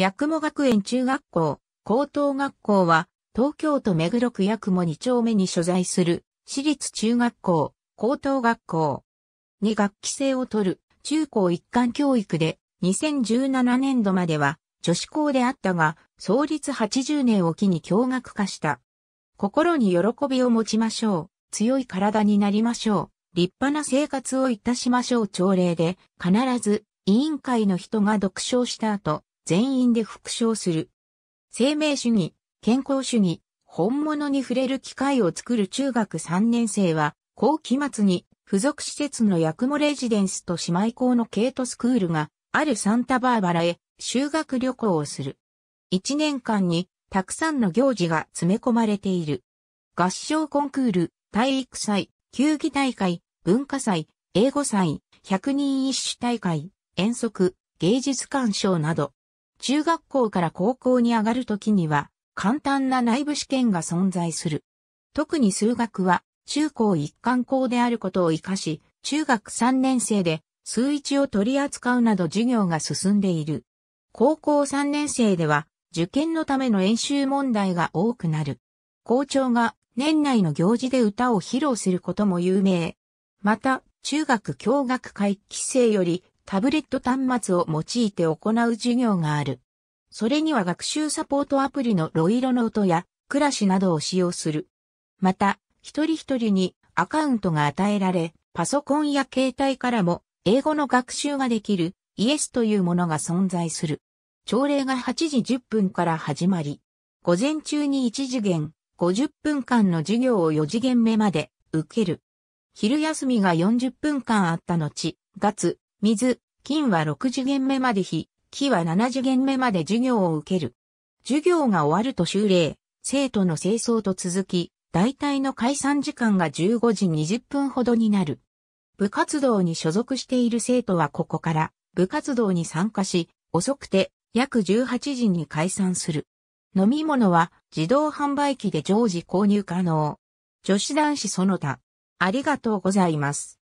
八雲学園中学校、高等学校は、東京都目黒区八雲2丁目に所在する、私立中学校、高等学校に学期制を取る、中高一貫教育で、2017年度までは、女子校であったが、創立80年を機に驚学化した。心に喜びを持ちましょう。強い体になりましょう。立派な生活をいたしましょう。朝礼で、必ず、委員会の人が読書した後、全員で復唱する。生命主義、健康主義、本物に触れる機会を作る中学3年生は、後期末に付属施設のヤクレジデンスと姉妹校のケイトスクールがあるサンタバーバラへ修学旅行をする。1年間にたくさんの行事が詰め込まれている。合唱コンクール、体育祭、球技大会、文化祭、英語祭、百人一首大会、遠足、芸術鑑賞など、中学校から高校に上がるときには、簡単な内部試験が存在する。特に数学は、中高一貫校であることを活かし、中学3年生で数一を取り扱うなど授業が進んでいる。高校3年生では、受験のための演習問題が多くなる。校長が年内の行事で歌を披露することも有名。また、中学教学会規制よりタブレット端末を用いて行う授業がある。それには学習サポートアプリのロイロノートやクラシなどを使用する。また、一人一人にアカウントが与えられ、パソコンや携帯からも英語の学習ができるイエスというものが存在する。朝礼が8時10分から始まり、午前中に1次元、50分間の授業を4次元目まで受ける。昼休みが40分間あった後、月、水、金は6次元目まで日、木は7次元目まで授業を受ける。授業が終わると修礼、生徒の清掃と続き、大体の解散時間が15時20分ほどになる。部活動に所属している生徒はここから部活動に参加し、遅くて約18時に解散する。飲み物は自動販売機で常時購入可能。女子男子その他。ありがとうございます。